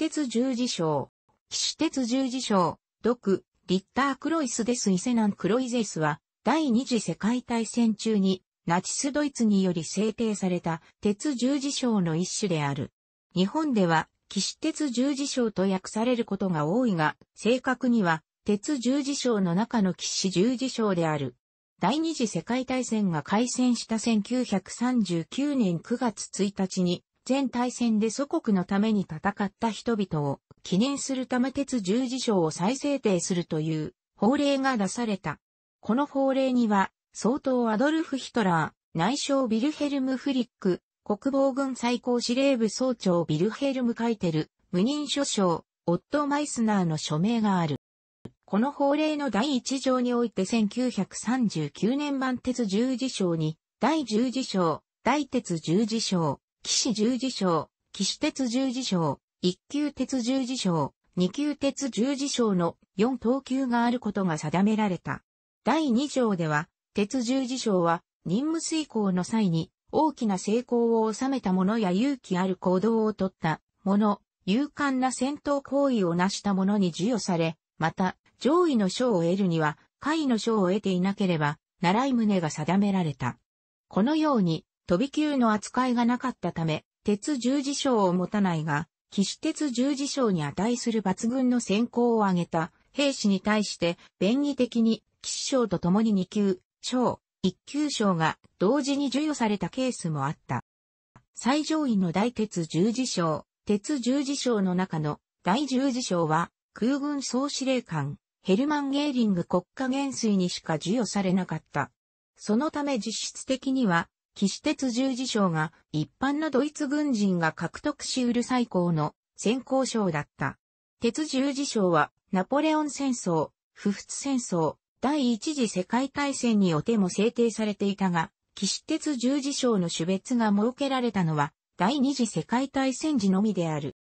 鉄十字章。騎士鉄十字章、毒、リッター・クロイス・デス・イセナン・クロイゼスは、第二次世界大戦中に、ナチスドイツにより制定された鉄十字章の一種である。日本では、騎士鉄十字章と訳されることが多いが、正確には、鉄十字章の中の騎士十字章である。第二次世界大戦が開戦した1939年9月1日に、全大戦で祖国のために戦った人々を記念するため鉄十字章を再制定するという法令が出された。この法令には、総統アドルフ・ヒトラー、内相ビルヘルム・フリック、国防軍最高司令部総長ビルヘルム・カイテル、無人所長、オット・マイスナーの署名がある。この法令の第一条において1939年版鉄十字章に、第十字章、大鉄十字章、騎士十字章、騎士鉄十字章、一級鉄十字章、二級鉄十字章の四等級があることが定められた。第二条では、鉄十字章は任務遂行の際に大きな成功を収めた者や勇気ある行動をとった者、勇敢な戦闘行為を成した者に授与され、また、上位の章を得るには、下位の章を得ていなければ、習い旨が定められた。このように、飛び級の扱いがなかったため、鉄十字章を持たないが、騎士鉄十字章に値する抜群の先行を挙げた兵士に対して、便宜的に騎士章と共に2級、章、1級章が同時に授与されたケースもあった。最上位の大鉄十字章、鉄十字章の中の大十字章は、空軍総司令官、ヘルマン・ゲーリング国家元帥にしか授与されなかった。そのため実質的には、岸鉄十字章が一般のドイツ軍人が獲得しうる最高の先行賞だった。鉄十字章はナポレオン戦争、不仏戦争、第一次世界大戦におても制定されていたが、岸鉄十字章の種別が設けられたのは第二次世界大戦時のみである。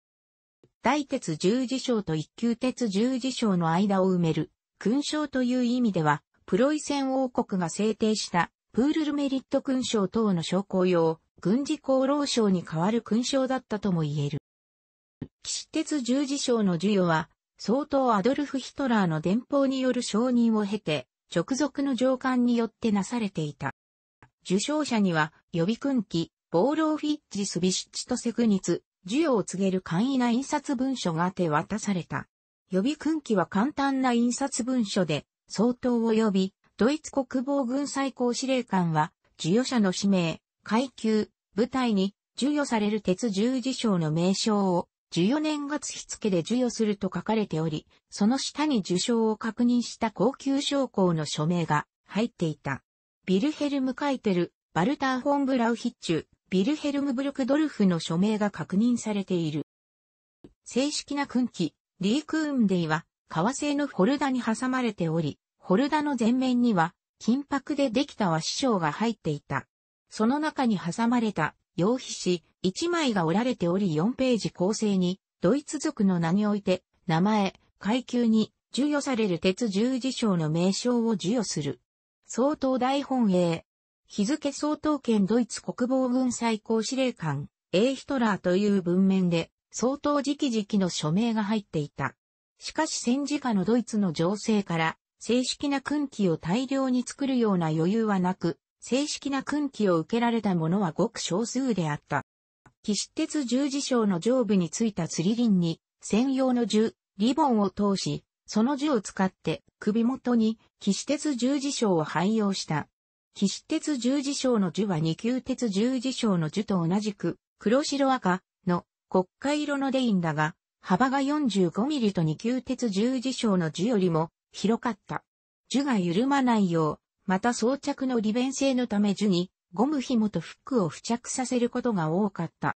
大鉄十字章と一級鉄十字章の間を埋める、勲章という意味では、プロイセン王国が制定したプールルメリット勲章等の将校用、軍事功労賞に代わる勲章だったとも言える。騎士鉄十字章の授与は、相当アドルフ・ヒトラーの電報による承認を経て、直属の上官によってなされていた。受賞者には、予備勲機、ボーローフィッチ・スビシッチとセグニツ、授与を告げる簡易な印刷文書が手渡された。予備勲機は簡単な印刷文書で、相当及びドイツ国防軍最高司令官は、授与者の氏名、階級、部隊に授与される鉄十字章の名称を授与年月日付で授与すると書かれており、その下に受賞を確認した高級将校の署名が入っていた。ビルヘルム・カイテル、バルター・ホン・ブラウヒッチュ、ビルヘルム・ブルクドルフの署名が確認されている。正式な訓記、リークーンデイは、革製のフォルダに挟まれており、ホルダの前面には、金箔でできた和紙章が入っていた。その中に挟まれた、羊皮紙、一枚が折られており4ページ構成に、ドイツ族の名において、名前、階級に、授与される鉄十字章の名称を授与する。総統大本営。日付総統権ドイツ国防軍最高司令官、エイヒトラーという文面で、総統直々の署名が入っていた。しかし戦時下のドイツの情勢から、正式な訓記を大量に作るような余裕はなく、正式な訓記を受けられた者はごく少数であった。騎士鉄十字章の上部についた釣り輪に、専用の銃、リボンを通し、その銃を使って首元に騎士鉄十字章を配用した。騎士鉄十字章の銃は二級鉄十字章の銃と同じく、黒白赤の国家色のデインだが、幅が45ミリと二級鉄十字章の銃よりも広かった。樹が緩まないよう、また装着の利便性のため樹にゴム紐とフックを付着させることが多かった。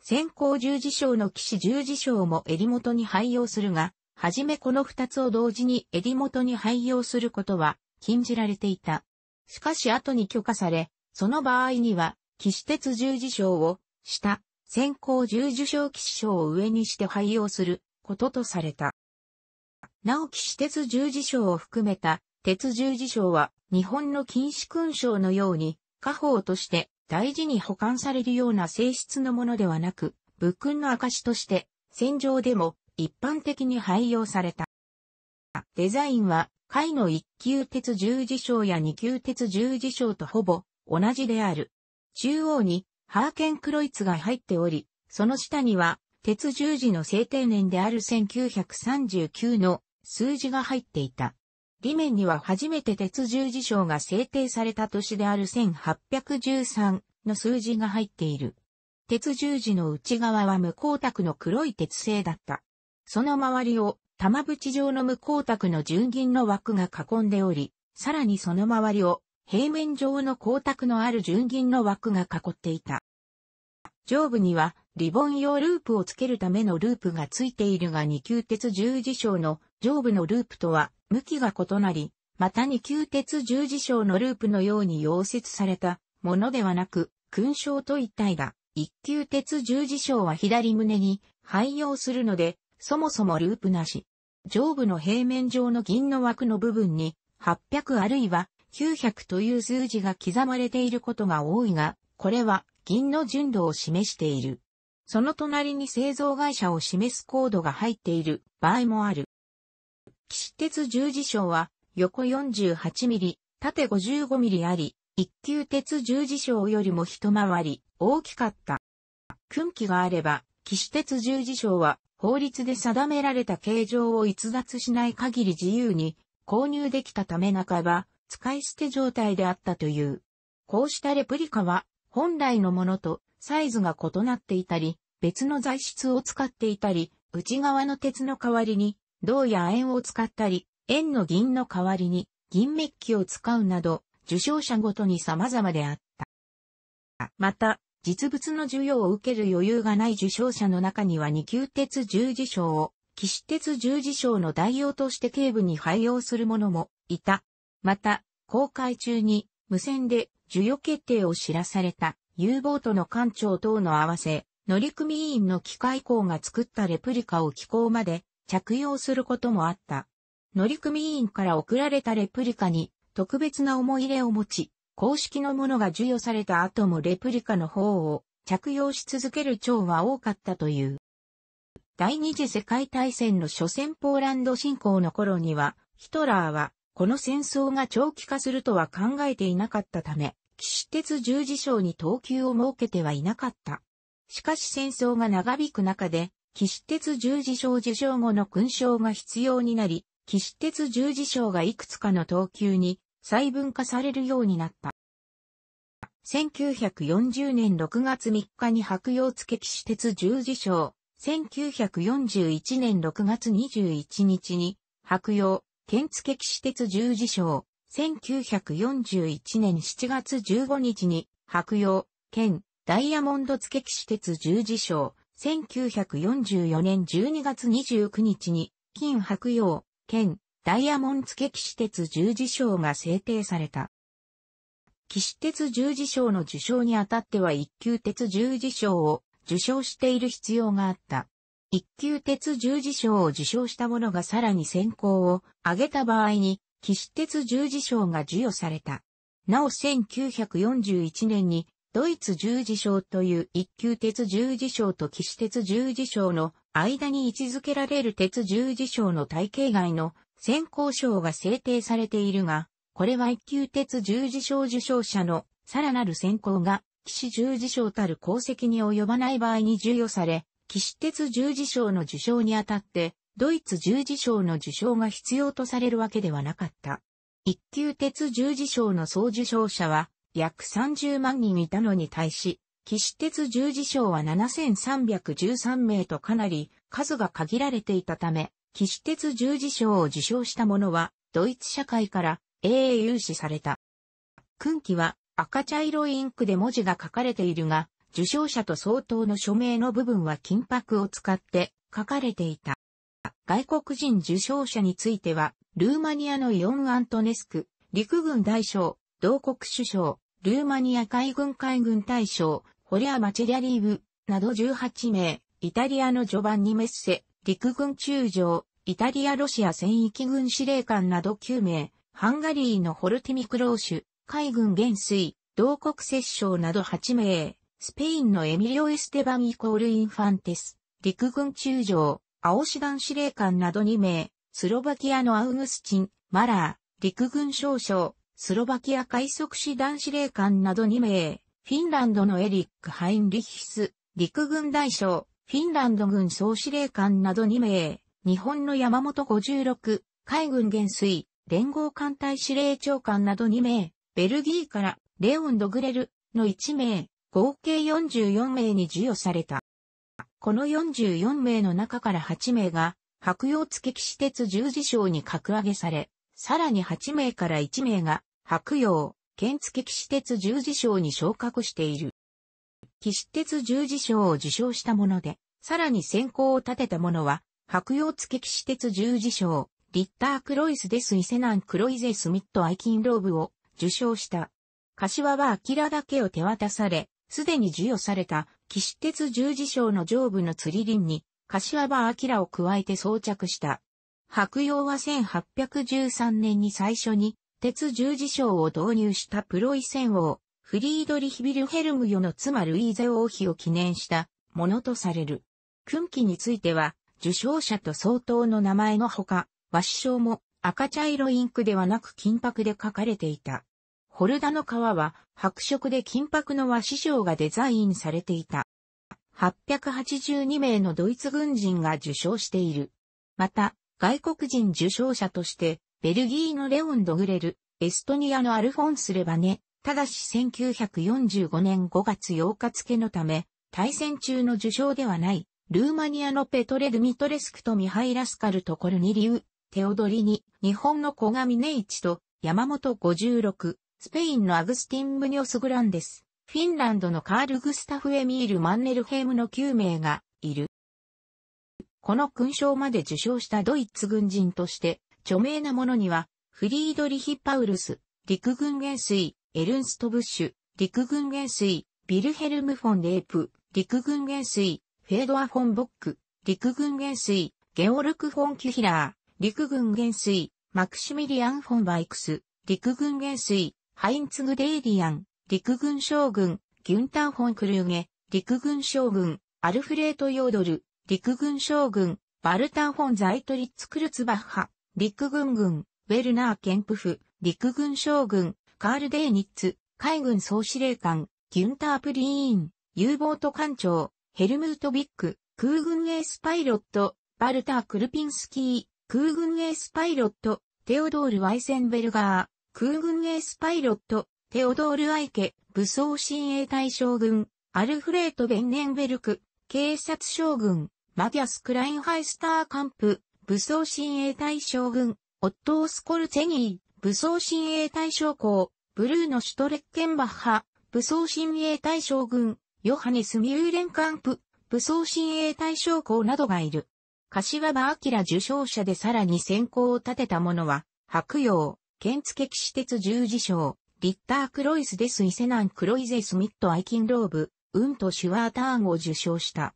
先行十字章の騎士十字章も襟元に配用するが、はじめこの二つを同時に襟元に配用することは禁じられていた。しかし後に許可され、その場合には、騎士鉄十字章を下、先行十字章騎士章を上にして配用することとされた。直木私鉄十字章を含めた鉄十字章は日本の禁止勲章のように家宝として大事に保管されるような性質のものではなく、仏訓の証として戦場でも一般的に廃用された。デザインは、貝の一級鉄十字章や二級鉄十字章とほぼ同じである。中央にハーケンクロイツが入っており、その下には鉄十字の制定年である1939の数字が入っていた。裏面には初めて鉄十字章が制定された年である1813の数字が入っている。鉄十字の内側は無光沢の黒い鉄製だった。その周りを玉縁状の無光沢の純銀の枠が囲んでおり、さらにその周りを平面上の光沢のある純銀の枠が囲っていた。上部にはリボン用ループをつけるためのループがついているが二級鉄十字章の上部のループとは向きが異なり、またに旧鉄十字章のループのように溶接されたものではなく、勲章と一体が、一級鉄十字章は左胸に廃用するので、そもそもループなし。上部の平面上の銀の枠の部分に、800あるいは900という数字が刻まれていることが多いが、これは銀の純度を示している。その隣に製造会社を示すコードが入っている場合もある。騎士鉄十字章は、横48ミリ、縦55ミリあり、一級鉄十字章よりも一回り大きかった。訓記があれば、騎士鉄十字章は、法律で定められた形状を逸脱しない限り自由に購入できたため半ば、使い捨て状態であったという。こうしたレプリカは、本来のものとサイズが異なっていたり、別の材質を使っていたり、内側の鉄の代わりに銅や円を使ったり、円の銀の代わりに銀メッキを使うなど、受賞者ごとに様々であった。また、実物の授与を受ける余裕がない受賞者の中には二級鉄十字章を、騎士鉄十字章の代用として警部に配用する者もいた。また、公開中に無線で授与決定を知らされた U ボートの艦長等の合わせ、乗組員の機械工が作ったレプリカを機構まで着用することもあった。乗組員から送られたレプリカに特別な思い入れを持ち、公式のものが授与された後もレプリカの方を着用し続ける長は多かったという。第二次世界大戦の初戦ポーランド侵攻の頃には、ヒトラーはこの戦争が長期化するとは考えていなかったため、騎士鉄十字章に等級を設けてはいなかった。しかし戦争が長引く中で、岸鉄十字章受章後の勲章が必要になり、岸鉄十字章がいくつかの等級に細分化されるようになった。1940年6月3日に白洋付岸鉄十字章、1941年6月21日に白洋、県付岸鉄十字章、1941年7月15日に白洋、県ダイヤモンド付岸鉄十字章、1944年12月29日に、金白洋、兼、ダイヤモン付騎士鉄十字章が制定された。騎士鉄十字章の受賞にあたっては一級鉄十字章を受賞している必要があった。一級鉄十字章を受賞した者がさらに選考を上げた場合に、騎士鉄十字章が授与された。なお1941年にドイツ十字章という一級鉄十字章と騎士鉄十字章の間に位置づけられる鉄十字章の体系外の先行賞が制定されているが、これは一級鉄十字章受賞者のさらなる選考が騎士十字章たる功績に及ばない場合に授与され、騎士鉄十字章の受賞にあたって、ドイツ十字章の受賞が必要とされるわけではなかった。一級鉄十字章の総受賞者は、約30万人いたのに対し、岸鉄十字章は7313名とかなり数が限られていたため、岸鉄十字章を受賞した者は、ドイツ社会から英雄視された。訓記は赤茶色インクで文字が書かれているが、受賞者と相当の署名の部分は金箔を使って書かれていた。外国人受賞者については、ルーマニアのイオン・アントネスク、陸軍大将、同国首相、ルーマニア海軍海軍大将、ホリア・マチェリャリーブ、など18名、イタリアのジョバンニ・メッセ、陸軍中将、イタリア・ロシア戦域軍司令官など9名、ハンガリーのホルティミクローシュ、海軍元帥、同国摂政など8名、スペインのエミリオ・エステバンイコール・インファンテス、陸軍中将、青ダン、司令官など2名、スロバキアのアウグスチン、マラー、陸軍少将、スロバキア海測師団司令官など2名、フィンランドのエリック・ハインリヒス、陸軍大将、フィンランド軍総司令官など2名、日本の山本56、海軍元帥、連合艦隊司令長官など2名、ベルギーからレオン・ドグレルの1名、合計44名に授与された。この44名の中から8名が、白洋付騎士鉄十字章に格上げされ、さらに8名から1名が、白洋、剣付騎士鉄十字章に昇格している。騎士鉄十字章を受賞したもので、さらに先行を立てたものは、白洋付騎士鉄十字章、リッタークロイスデスイセナンクロイゼスミットアイキンローブを受賞した。柏は明だけを手渡され、すでに授与された騎士鉄十字章の上部の釣り輪に、柏は明を加えて装着した。白洋は1813年に最初に鉄十字章を導入したプロイセン王、フリードリヒ・ビルヘルムヨの妻ルイーゼ王妃を記念したものとされる。訓記については、受賞者と相当の名前のほか、和紙章も赤茶色インクではなく金箔で書かれていた。ホルダの革は白色で金箔の和紙章がデザインされていた。882名のドイツ軍人が受賞している。また、外国人受賞者として、ベルギーのレオン・ドグレル、エストニアのアルフォンス・レバネ、ただし1945年5月8日付のため、対戦中の受賞ではない、ルーマニアのペトレ・ドゥミトレスクとミハイラスカルとコルニリウ、テオドリに、日本の小上ネイチと、山本56、スペインのアグスティン・ムニョス・グランデス、フィンランドのカール・グスタフ・エミール・マンネルヘームの9名がいる。この勲章まで受賞したドイツ軍人として、著名なものには、フリードリヒ・パウルス、陸軍元帥、エルンスト・ブッシュ、陸軍元帥、ビルヘルム・フォン・レープ、陸軍元帥、フェードア・フォン・ボック、陸軍元帥、ゲオルク・フォン・キュヒラー、陸軍元帥、マクシミリアン・フォン・バイクス、陸軍元帥、ハインツ・グデイディアン、陸軍将軍、ギュンター・フォン・クルーゲ、陸軍将軍、アルフレート・ヨードル、陸軍将軍、バルター・フォン・ザイトリッツ・クルツバッハ、陸軍軍、ウェルナーケンプフ、陸軍将軍、カール・デーニッツ、海軍総司令官、ギュンター・プリーン、U ボート艦長、ヘルムート・ビック、空軍エースパイロット、バルター・クルピンスキー、空軍エースパイロット、テオドール・ワイセンベルガー、空軍エースパイロット、テオドール・アイケ、武装親衛隊将軍、アルフレート・ベンネンベルク、警察将軍、マディアス・クラインハイスター・カンプ、武装親衛隊将軍、オットー・スコルツェニー、武装親衛隊将校、ブルーノ・シュトレッケンバッハ、武装親衛隊将軍、ヨハネス・ミューレンカンプ、武装親衛隊将校などがいる。柏場明受賞者でさらに先行を立てた者は、白洋、剣付騎士鉄十字章、リッター・クロイス・デス・イセナン・クロイゼ・スミット・アイキンローブ、ウンとシュワーターンを受賞した。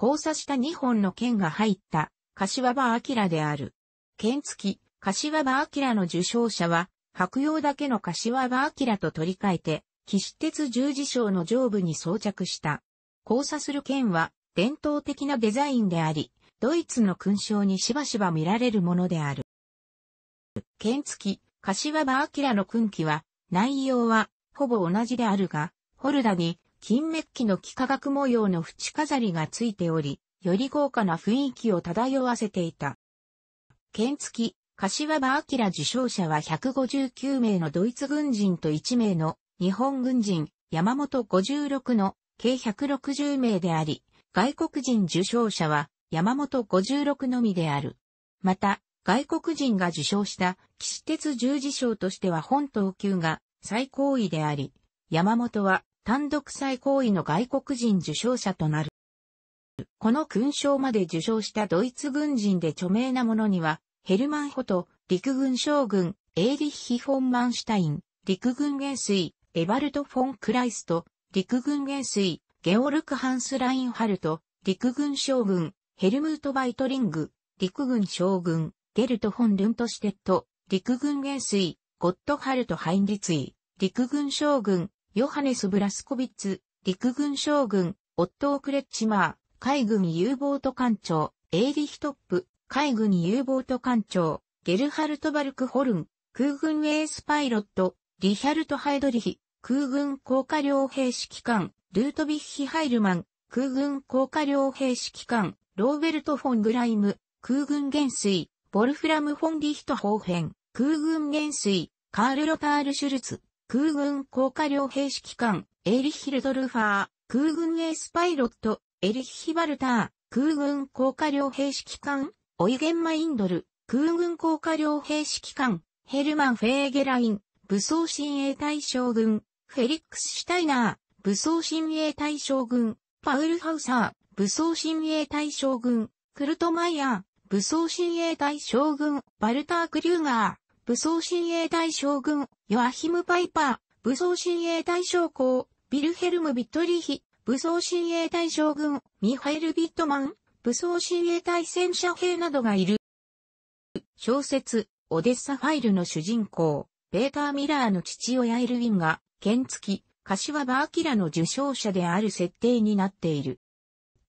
交差した2本の剣が入った柏葉明である。剣付き、柏葉明の受賞者は、白洋だけの柏葉明と取り替えて、岸鉄十字章の上部に装着した。交差する剣は、伝統的なデザインであり、ドイツの勲章にしばしば見られるものである。剣付き、柏葉明の勲記は、内容は、ほぼ同じであるが、ホルダに、金メッキの幾何学模様の縁飾りがついており、より豪華な雰囲気を漂わせていた。剣付き、柏葉明受賞者は159名のドイツ軍人と1名の日本軍人、山本56の計160名であり、外国人受賞者は山本56のみである。また、外国人が受賞した岸鉄十字賞としては本等級が最高位であり、山本は単独最高位の外国人受賞者となる。この勲章まで受賞したドイツ軍人で著名なものには、ヘルマン・ホト、陸軍将軍、エーリッヒ・フォン・マンシュタイン、陸軍元帥、エバルト・フォン・クライスト、陸軍元帥、ゲオルク・ハンス・ラインハルト、陸軍将軍、ヘルムート・バイトリング、陸軍将軍、ゲルト・フォン・ルントシテット、陸軍元帥、ゴッド・ハルト・ハインリツイ、陸軍将軍、ヨハネス・ブラスコビッツ、陸軍将軍、オットー・クレッチマー、海軍 U ボート艦長、エイリヒトップ、海軍 U ボート艦長、ゲルハルト・バルクホルン、空軍エースパイロット、リヒャルト・ハイドリヒ、空軍降下両兵士機関、ルートビッヒ・ハイルマン、空軍降下両兵士機関、ローベルト・フォン・グライム、空軍元帥、ボルフラム・フォン・リヒト方ン、空軍元帥、カール・ロパール・シュルツ、空軍降下両兵士機関、エイリヒルドルファー、空軍エースパイロット、エリヒバルター、空軍降下両兵士機関、オイゲンマインドル、空軍降下両兵士機関、ヘルマン・フェーゲライン、武装親衛隊将軍、フェリックス・シュタイナー、武装親衛隊将軍、パウル・ハウサー、武装親衛隊将軍、クルトマイヤー、武装親衛隊将軍、バルター・クリューガー、武装親衛隊将軍、ヨアヒム・パイパー、武装親衛隊将校、ビルヘルム・ビットリヒ、武装親衛隊将軍、ミハエル・ビットマン、武装親衛隊戦車兵などがいる。小説、オデッサファイルの主人公、ベーター・ミラーの父親エルウィンが、剣付き、柏キラの受賞者である設定になっている。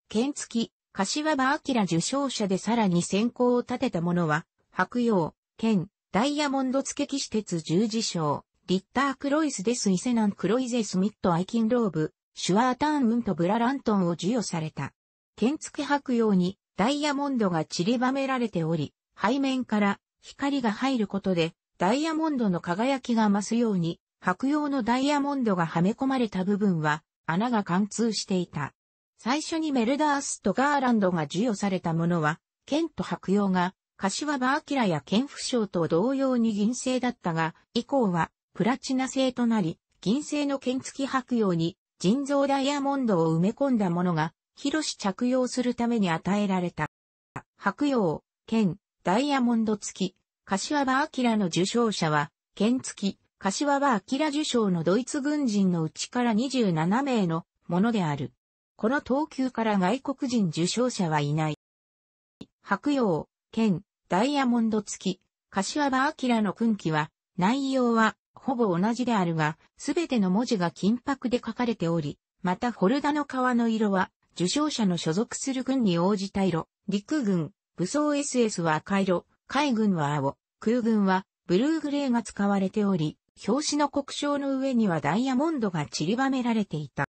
剣付き、柏キラ受賞者でさらに先行を立てたものは、白洋、剣、ダイヤモンド付騎士鉄十字章、リッター・クロイス・デス・イセナン・クロイゼ・スミット・アイキンローブ、シュワーターンウンとブララントンを授与された。剣付け白用にダイヤモンドが散りばめられており、背面から光が入ることでダイヤモンドの輝きが増すように、白用のダイヤモンドがはめ込まれた部分は穴が貫通していた。最初にメルダースとガーランドが授与されたものは、剣と白用が柏場ラや剣不詳と同様に銀製だったが、以降はプラチナ製となり、銀製の剣付き白用に人造ダイヤモンドを埋め込んだものが、広し着用するために与えられた。白洋、剣、ダイヤモンド付き、柏場明の受賞者は、剣付き、柏場明受賞のドイツ軍人のうちから27名のものである。この等級から外国人受賞者はいない。白洋、剣、ダイヤモンド付き、柏場明の訓記は、内容は、ほぼ同じであるが、すべての文字が金箔で書かれており、またフォルダの革の色は、受賞者の所属する軍に応じた色、陸軍、武装 SS は赤色、海軍は青、空軍はブルーグレーが使われており、表紙の国章の上にはダイヤモンドが散りばめられていた。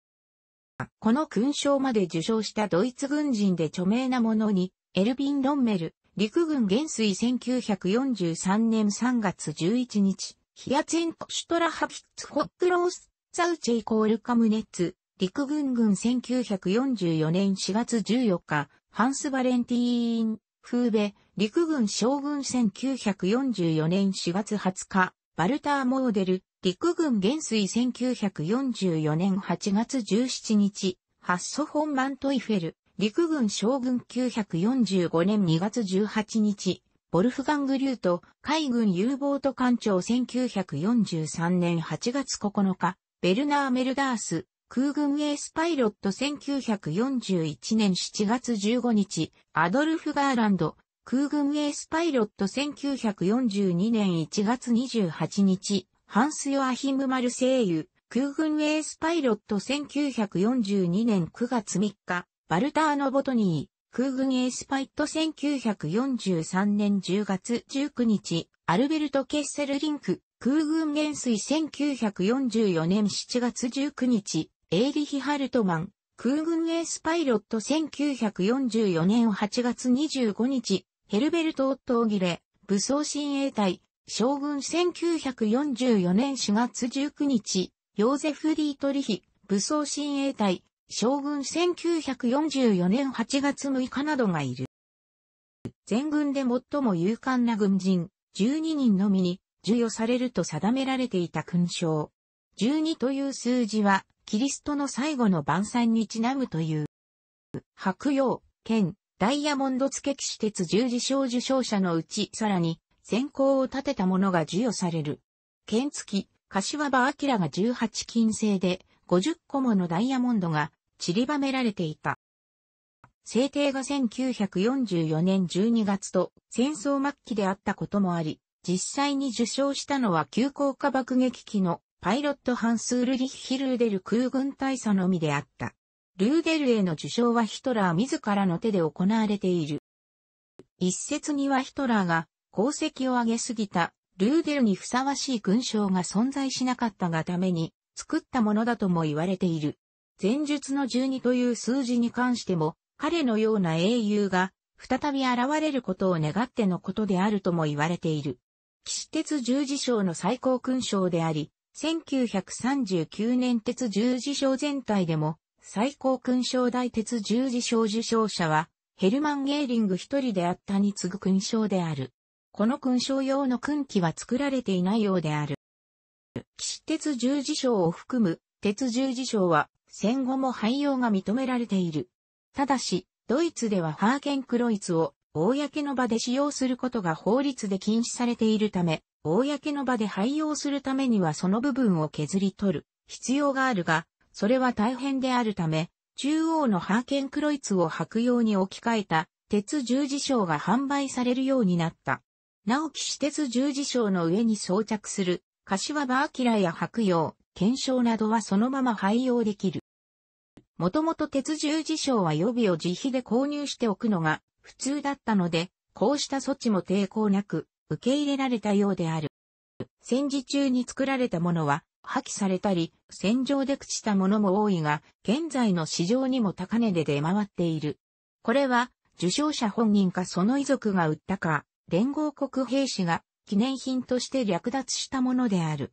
この勲章まで受賞したドイツ軍人で著名なものに、エルビン・ロンメル、陸軍元帥1943年3月11日、ヒアチェント・シュトラハピッツ・ホックロース、サウチェイコール・カムネッツ、陸軍軍1944年4月14日、ハンス・バレンティーン、フーベ、陸軍将軍1944年4月20日、バルター・モーデル、陸軍元帥1944年8月17日、ハッソ・フォン・マントイフェル、陸軍将軍945年2月18日、ボルフガング・リュート、海軍 U ボート艦長1943年8月9日、ベルナー・メルダース、空軍エースパイロット1941年7月15日、アドルフ・ガーランド、空軍エースパイロット1942年1月28日、ハンス・ヨアヒム・マルセイユ、空軍エースパイロット1942年9月3日、バルターノ・ボトニー、空軍エースパイット1943年10月19日、アルベルト・ケッセルリンク、空軍元帥1944年7月19日、エーリヒ・ハルトマン、空軍エースパイロット1944年8月25日、ヘルベルト・オット・オギレ、武装親衛隊、将軍1944年4月19日、ヨーゼフ・リートリヒ、武装親衛隊、将軍1944年8月6日などがいる。全軍で最も勇敢な軍人、12人のみに授与されると定められていた勲章。12という数字は、キリストの最後の晩餐にちなむという。白洋、剣、ダイヤモンド付き士鉄十字章受章者のうち、さらに、先行を立てた者が授与される。剣付き、柏場明が18金星で、50個ものダイヤモンドが散りばめられていた。制定が1944年12月と戦争末期であったこともあり、実際に受賞したのは急降下爆撃機のパイロットハンス・ウルリッヒ・ルーデル空軍大佐のみであった。ルーデルへの受賞はヒトラー自らの手で行われている。一説にはヒトラーが功績を上げすぎたルーデルにふさわしい勲章が存在しなかったがために作ったものだとも言われている。前述の12という数字に関しても、彼のような英雄が、再び現れることを願ってのことであるとも言われている。騎士鉄十字章の最高勲章であり、1939年鉄十字章全体でも、最高勲章大鉄十字章受章者は、ヘルマン・ゲーリング一人であったに次ぐ勲章である。この勲章用の勲旗は作られていないようである。騎士鉄十字章を含む鉄十字章は戦後も廃用が認められている。ただし、ドイツではハーケンクロイツを公の場で使用することが法律で禁止されているため、公の場で廃用するためにはその部分を削り取る必要があるが、それは大変であるため、中央のハーケンクロイツを白用に置き換えた鉄十字章が販売されるようになった。なおき私鉄十字章の上に装着する、柏場明や白用、検証などはそのまま廃用できる。もともと鉄十字章は予備を自費で購入しておくのが普通だったので、こうした措置も抵抗なく受け入れられたようである。戦時中に作られたものは破棄されたり、戦場で朽ちたものも多いが、現在の市場にも高値で出回っている。これは、受賞者本人かその遺族が売ったか、連合国兵士が記念品として略奪したものである。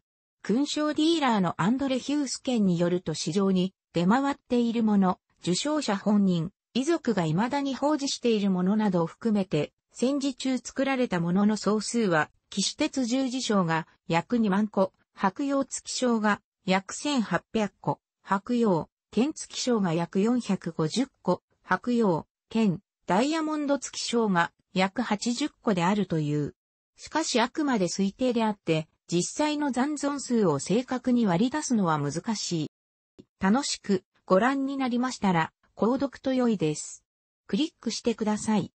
勲章ディーラーのアンドレ・ヒュース県によると市場に出回っているもの、受賞者本人、遺族が未だに報じしているものなどを含めて、戦時中作られたものの総数は、騎士鉄十字章が約2万個、白洋月章が約1800個、白洋、剣月章が約450個、白洋、剣、ダイヤモンド月章が約80個であるという。しかしあくまで推定であって、実際の残存数を正確に割り出すのは難しい。楽しくご覧になりましたら、購読と良いです。クリックしてください。